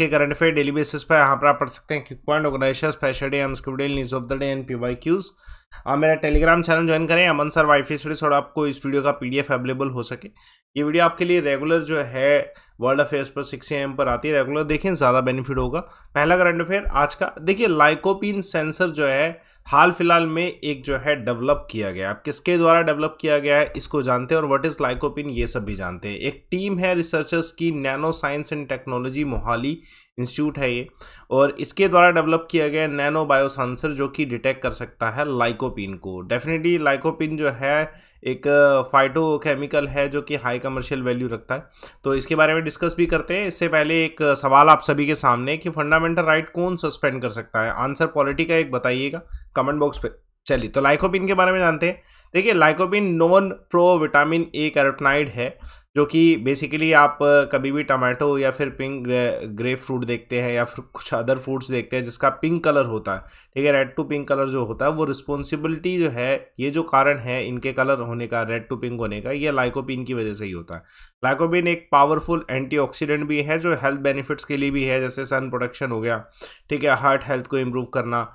के current affair daily basis पर यहाँ पर आप पढ़ सकते हैं quick point organisers special day aims news of the day and P Y Qs आप मेरा टेलीग्राम चैनल ज्वाइन करें अमन सर वाईफाई स्टडीज और आपको इस वीडियो का पीडीएफ अवेलेबल हो सके ये वीडियो आपके लिए रेगुलर जो है वर्ल्ड अफेयर्स पर सिक्स एम पर आती है रेगुलर देखें ज़्यादा बेनिफिट होगा पहला करंट अफेयर आज का देखिए लाइकोपिन सेंसर जो है हाल फिलहाल में एक जो है डेवलप किया गया अब किसके द्वारा डेवलप किया गया है इसको जानते हैं और व्हाट इज़ लाइकोपिन ये सब भी जानते हैं एक टीम है रिसर्चर्स की nano science and technology Mohali institute है ये और इसके द्वारा डेवलप किया गया नैनो बायोसेंसर जो कि डिटेक्ट कर सकता है लाइक लाइकोपिन को डेफिनेटली लाइकोपिन जो है एक फाइटो केमिकल है जो कि हाई कमर्शियल वैल्यू रखता है तो इसके बारे में डिस्कस भी करते हैं इससे पहले एक सवाल आप सभी के सामने कि फंडामेंटल राइट कौन सस्पेंड कर सकता है आंसर पॉलिटी का एक बताइएगा कमेंट बॉक्स पर चलिए तो लाइकोपिन के बारे में जानते हैं देखिए lycopene non pro vitamin A carotenoid है जो कि बेसिकली आप कभी भी टमाटो या फिर पिंक ग्रे फ्रूट देखते हैं या फिर कुछ अदर फ्रूट्स देखते हैं जिसका पिंक कलर होता है ठीक है रेड टू पिंक कलर जो होता है वो रिस्पॉन्सिबिलिटी जो है ये जो कारण है इनके कलर होने का रेड टू पिंक होने का ये लाइकोपिन की वजह से ही होता है लाइकोपिन एक पावरफुल एंटी भी है जो हेल्थ बेनिफिट्स के लिए भी है जैसे सन प्रोडक्शन हो गया ठीक है हार्ट हेल्थ को इम्प्रूव करना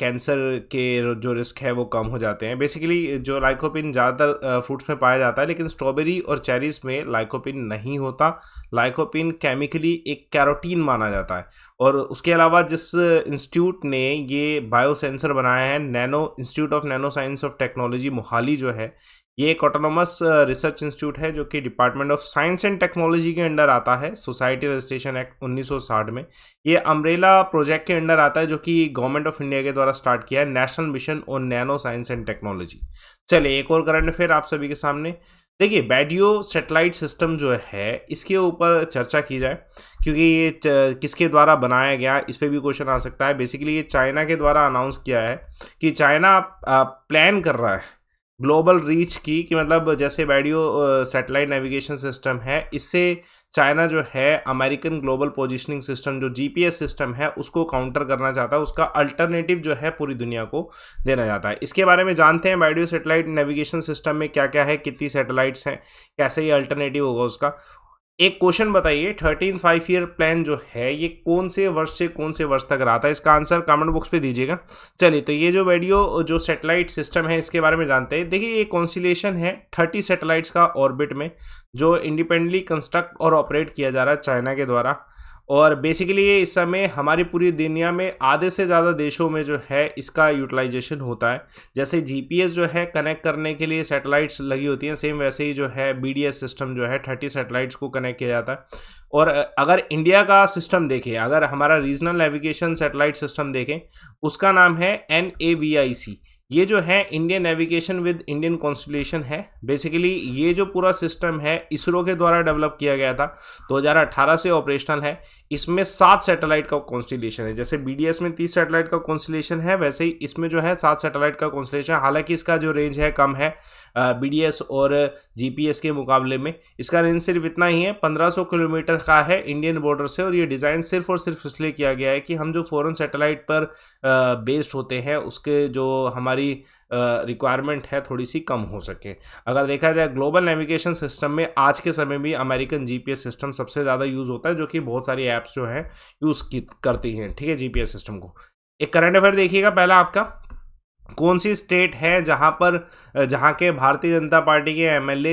कैंसर के जो रिस्क है वो कम हो जाते हैं बेसिकली जो लाइकोपिन ज़्यादातर फ्रूट्स में पाया जाता है लेकिन स्ट्रॉबेरी और चेरीज़ में लाइकोपिन नहीं होता लाइकोपिन केमिकली एक कैरोटीन माना जाता है और उसके अलावा जिस इंस्टीट्यूट ने ये बायोसेंसर बनाया है nano institute of nano science of technology Mohali जो है ये एक ऑटोनोमस रिसर्च इंस्टीट्यूट है जो कि department of science and technology के अंडर आता है सोसाइटी रजिस्ट्रेशन एक्ट 1960 में ये अम्ब्रेला प्रोजेक्ट के अंडर आता है जो कि गवर्नमेंट ऑफ इंडिया के द्वारा स्टार्ट किया है national mission on nano science and technology चलिए एक और करंट अफेयर आप सभी के सामने देखिए बैडियो सेटेलाइट सिस्टम जो है इसके ऊपर चर्चा की जाए क्योंकि ये किसके द्वारा बनाया गया इस पर भी क्वेश्चन आ सकता है बेसिकली ये चाइना के द्वारा अनाउंस किया है कि चाइना प्लान uh, कर रहा है ग्लोबल रीच की कि मतलब जैसे बैडियो सैटेलाइट नेविगेशन सिस्टम है इससे चाइना जो है अमेरिकन ग्लोबल पोजिशनिंग सिस्टम जो जीपीएस सिस्टम है उसको काउंटर करना चाहता है उसका अल्टरनेटिव जो है पूरी दुनिया को देना चाहता है इसके बारे में जानते हैं वैडियो सैटेलाइट नेविगेशन सिस्टम में क्या क्या है कितनी सैटेलाइट्स हैं कैसे ये अल्टरनेटिव होगा उसका एक क्वेश्चन बताइए थर्टीन फाइव ईयर प्लान जो है ये कौन से वर्ष से कौन से वर्ष तक रहा था इसका आंसर कमेंट बॉक्स पे दीजिएगा चलिए तो ये जो वीडियो जो सैटेलाइट सिस्टम है इसके बारे में जानते हैं देखिए ये कॉन्सिलेशन है थर्टी सैटेलाइट्स का ऑर्बिट में जो इंडिपेंडली कंस्ट्रक्ट और ऑपरेट किया जा रहा है चाइना के द्वारा और बेसिकली ये इस समय हमारी पूरी दुनिया में आधे से ज़्यादा देशों में जो है इसका यूटिलाइजेशन होता है जैसे जीपीएस जो है कनेक्ट करने के लिए सैटेलाइट्स लगी होती हैं सेम वैसे ही जो है बीडीएस सिस्टम जो है थर्टी सैटेलाइट्स को कनेक्ट किया जाता है और अगर इंडिया का सिस्टम देखें अगर हमारा रीजनल नेविगेशन सेटेलाइट सिस्टम देखें उसका नाम है एन ए वी आई सी ये जो है Indian navigation with Indian constellation है बेसिकली ये जो पूरा सिस्टम है इसरो के द्वारा डेवलप किया गया था 2018 से ऑपरेशनल है इसमें सात सैटेलाइट का कॉन्स्टिलेशन है जैसे बीडीएस में तीस सैटेलाइट का कॉन्स्टलेशन है वैसे ही इसमें जो है सात सैटेलाइट का कॉन्स्टिलेशन हालांकि इसका जो रेंज है कम है बी और जीपीएस के मुकाबले में इसका रेंज सिर्फ इतना ही है पंद्रह किलोमीटर का है इंडियन बॉर्डर से और ये डिज़ाइन सिर्फ और सिर्फ इसलिए किया गया है कि हम जो फॉरन सेटेलाइट पर बेस्ड होते हैं उसके जो हमारी हमारी रिक्वायरमेंट है थोड़ी सी कम हो सके अगर देखा जाए ग्लोबल नेविगेशन सिस्टम में आज के समय भी अमेरिकन जीपीएस सिस्टम सबसे ज़्यादा यूज़ होता है जो कि बहुत सारी ऐप्स जो हैं यूज़ की करती हैं ठीक है जीपीएस सिस्टम को एक करंट अफेयर देखिएगा पहला आपका कौन सी स्टेट है जहाँ पर जहाँ के भारतीय जनता पार्टी के एम एल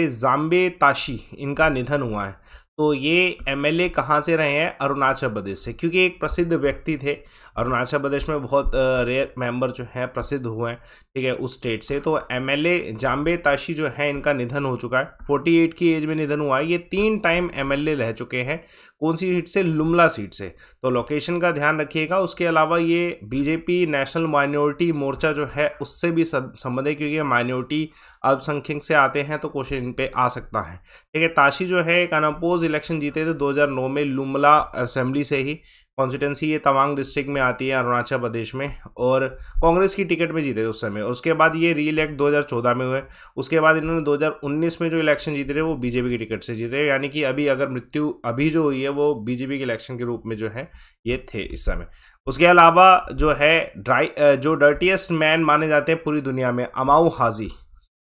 ताशी इनका निधन हुआ है तो ये एमएलए कहाँ से रहे हैं अरुणाचल प्रदेश से क्योंकि एक प्रसिद्ध व्यक्ति थे अरुणाचल प्रदेश में बहुत रेयर मेंबर जो हैं प्रसिद्ध हुए हैं ठीक है उस स्टेट से तो एमएलए जाम्बे ताशी जो है इनका निधन हो चुका है फोर्टी एट की एज में निधन हुआ है ये तीन टाइम एमएलए रह चुके हैं कौन सी सीट से लुमला सीट से तो लोकेशन का ध्यान रखिएगा उसके अलावा ये बीजेपी नेशनल माइनॉरिटी मोर्चा जो है उससे भी संबंध है क्योंकि माइनॉरिटी अल्पसंख्यक से आते हैं तो क्वेश्चन इन पर आ सकता है ठीक है ताशी जो है एक अनपोज इलेक्शन जीते थे 2009 में लुमला असेंबली से ही कॉन्स्टिट्यूंसी ये तवांग डिस्ट्रिक्ट में आती है अरुणाचल प्रदेश में और कांग्रेस की टिकट में जीते थे उस समय उसके बाद ये री इलेक्ट दो में हुए उसके बाद इन्होंने 2019 में जो इलेक्शन जीते थे वो बीजेपी की टिकट से जीते यानी कि अभी अगर मृत्यु अभी जो हुई है वो बीजेपी के इलेक्शन के रूप में जो है ये थे इस समय उसके अलावा जो है ड्राई जो डर्टीएस्ट मैन माने जाते हैं पूरी दुनिया में अमाऊ हाजी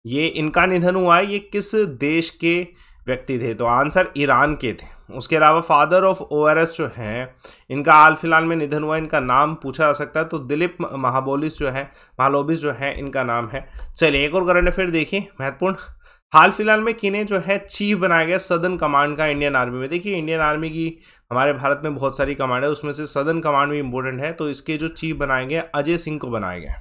ये इनका निधन हुआ है ये किस देश के व्यक्ति थे तो आंसर ईरान के थे उसके अलावा फादर ऑफ ओआरएस जो हैं इनका हाल फिलहाल में निधन हुआ इनका नाम पूछा जा सकता है तो दिलीप महाबोलिस जो है महालोबिस जो है इनका नाम है चलिए एक और करंट अफेयर देखिए महत्वपूर्ण हाल फिलहाल में किन्हें जो है चीफ बनाया गया सदन कमांड का इंडियन आर्मी में देखिए इंडियन आर्मी की हमारे भारत में बहुत सारी कमांड है उसमें से सदन कमांड भी इंपॉर्टेंट है तो इसके जो चीफ बनाए गए अजय सिंह को बनाया गया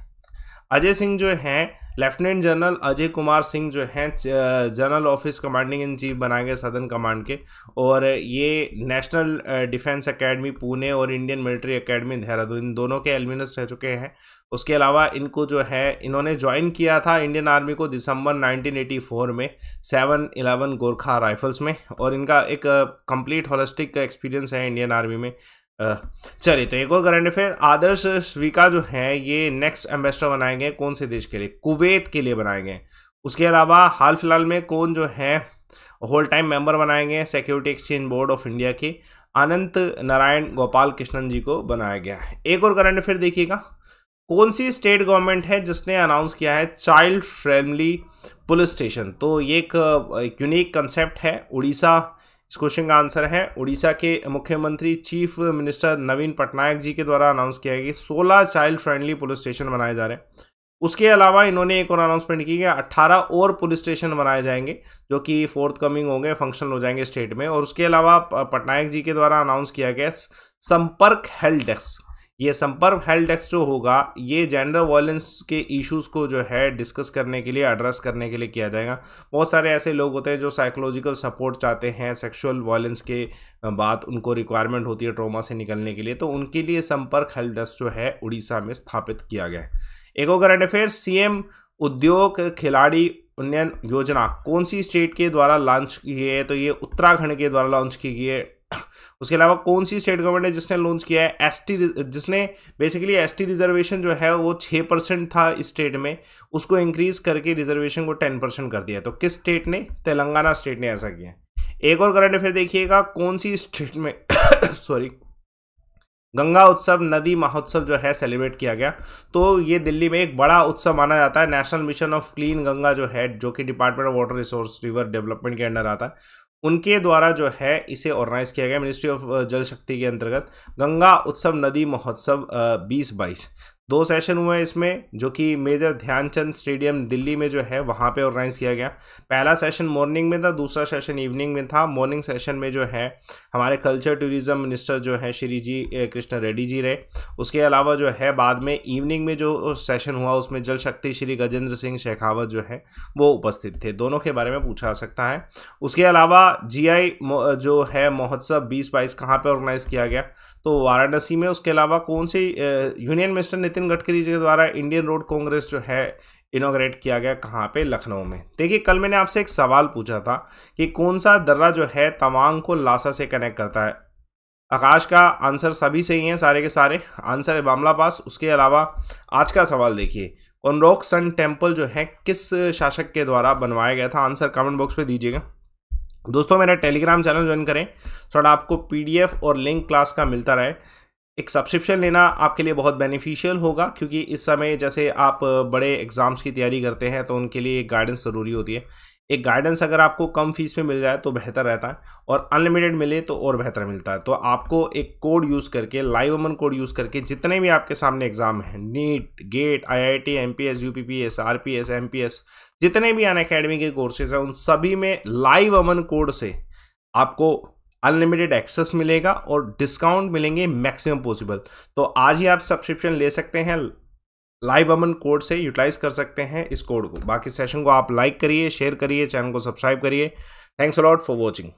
अजय सिंह जो हैं लेफ्टिनेंट जनरल अजय कुमार सिंह जो हैं general office commanding in chief बनाए गए सदन कमांड के और ये नेशनल डिफेंस एकेडमी पुणे और इंडियन मिलिट्री एकेडमी देहरादून इन दोनों के एलमिनस रह चुके हैं उसके अलावा इनको जो है इन्होंने ज्वाइन किया था इंडियन आर्मी को दिसंबर 1984 में सेवन इलेवन गोरखा राइफल्स में और इनका एक कंप्लीट हॉलिस्टिक एक्सपीरियंस है इंडियन आर्मी में चलिए तो एक और करंट अफेयर आदर्श श्रीका जो है ये नेक्स्ट एम्बेसडर बनाए गए कौन से देश के लिए कुवैत के लिए बनाए गए उसके अलावा हाल फिलहाल में कौन जो है होल टाइम मेंबर बनाए गए security exchange board of India के अनंत नारायण गोपाल कृष्णन जी को बनाया गया है एक और करंट अफेयर देखिएगा कौन सी स्टेट गवर्नमेंट है जिसने अनाउंस किया है चाइल्ड फ्रेंडली पुलिस स्टेशन तो ये एक यूनिक कंसेप्ट है उड़ीसा इस क्वेश्चन का आंसर है उड़ीसा के मुख्यमंत्री चीफ मिनिस्टर नवीन पटनायक जी के द्वारा अनाउंस किया गया कि सोलह चाइल्ड फ्रेंडली पुलिस स्टेशन बनाए जा रहे हैं उसके अलावा इन्होंने एक और अनाउंसमेंट की कि 18 और पुलिस स्टेशन बनाए जाएंगे जो कि फोर्थ कमिंग होंगे फंक्शन हो जाएंगे स्टेट में और उसके अलावा पटनायक जी के द्वारा अनाउंस किया गया संपर्क हेल्प डेस्क ये संपर्क हेल्प डेस्क जो होगा ये जेंडर वायलेंस के इश्यूज को जो है डिस्कस करने के लिए एड्रेस करने के लिए किया जाएगा बहुत सारे ऐसे लोग होते हैं जो साइकोलॉजिकल सपोर्ट चाहते हैं सेक्सुअल वायलेंस के बाद उनको रिक्वायरमेंट होती है ट्रोमा से निकलने के लिए तो उनके लिए संपर्क हेल्प डेस्क जो है उड़ीसा में स्थापित किया गया है एक और करंट अफेयर सी उद्योग खिलाड़ी उन्नयन योजना कौन सी स्टेट के द्वारा लॉन्च की है तो ये उत्तराखंड के द्वारा लॉन्च की गई है उसके अलावा कौन सी स्टेट गवर्नमेंट है जिसने लॉन्च किया है एस जिसने बेसिकली एस रिजर्वेशन जो है वो छः परसेंट था स्टेट में उसको इंक्रीज करके रिजर्वेशन को टेन परसेंट कर दिया तो किस स्टेट ने तेलंगाना स्टेट ने ऐसा किया एक और करंट अफेयर देखिएगा कौन सी स्टेट में सॉरी गंगा उत्सव नदी महोत्सव जो है सेलिब्रेट किया गया तो ये दिल्ली में एक बड़ा उत्सव माना जाता है national mission of clean Ganga जो है जो कि department of water resource river development के अंडर आता है उनके द्वारा जो है इसे ऑर्गेनाइज किया गया मिनिस्ट्री ऑफ जल शक्ति के अंतर्गत गंगा उत्सव नदी महोत्सव uh, बीस बाईस दो सेशन हुए इसमें जो कि मेजर ध्यानचंद स्टेडियम दिल्ली में जो है वहाँ पे ऑर्गेनाइज किया गया पहला सेशन मॉर्निंग में था दूसरा सेशन इवनिंग में था मॉर्निंग सेशन में जो है हमारे कल्चर टूरिज्म मिनिस्टर जो है श्री जी कृष्ण रेड्डी जी रहे उसके अलावा जो है बाद में इवनिंग में जो सेशन हुआ उसमें जल शक्ति श्री गजेंद्र सिंह शेखावत जो है वो उपस्थित थे दोनों के बारे में पूछा जा सकता है उसके अलावा जी जो है महोत्सव बीस बाईस कहाँ पर ऑर्गेनाइज किया गया तो वाराणसी में उसके अलावा कौन सी यूनियन मिनिस्टर नितिन नितिन गडकरी जी के द्वारा इंडियन रोड कांग्रेस जो है इनोग्रेट किया गया कहाँ पे लखनऊ में देखिए कल मैंने आपसे एक सवाल पूछा था कि कौन सा दर्रा जो है तवांग को लासा से कनेक्ट करता है आकाश का आंसर सभी सही है सारे के सारे आंसर है बामला पास उसके अलावा आज का सवाल देखिए कॉनरोक सन टेम्पल जो है किस शासक के द्वारा बनवाया गया था आंसर कमेंट बॉक्स पर दीजिएगा दोस्तों मेरा टेलीग्राम चैनल ज्वाइन करें थोड़ा आपको पीडीएफ और लिंक क्लास का मिलता रहे एक सब्सक्रिप्शन लेना आपके लिए बहुत बेनिफिशियल होगा क्योंकि इस समय जैसे आप बड़े एग्ज़ाम्स की तैयारी करते हैं तो उनके लिए एक गाइडेंस ज़रूरी होती है एक गाइडेंस अगर आपको कम फीस में मिल जाए तो बेहतर रहता है और अनलिमिटेड मिले तो और बेहतर मिलता है तो आपको एक कोड यूज़ करके लाइव अमन कोड यूज़ करके जितने भी आपके सामने एग्ज़ाम हैं NEET GATE IIT MPS UPPS RPS MPS जितने भी अन अकेडमी के कोर्सेज हैं उन सभी में लाइव अमन कोड से आपको अनलिमिटेड एक्सेस मिलेगा और डिस्काउंट मिलेंगे मैक्सिमम पॉसिबल तो आज ही आप सब्सक्रिप्शन ले सकते हैं लाइव अमन कोड से यूटिलाइज कर सकते हैं इस कोड को बाकी सेशन को आप लाइक करिए शेयर करिए चैनल को सब्सक्राइब करिए थैंक्स अलॉट फॉर वॉचिंग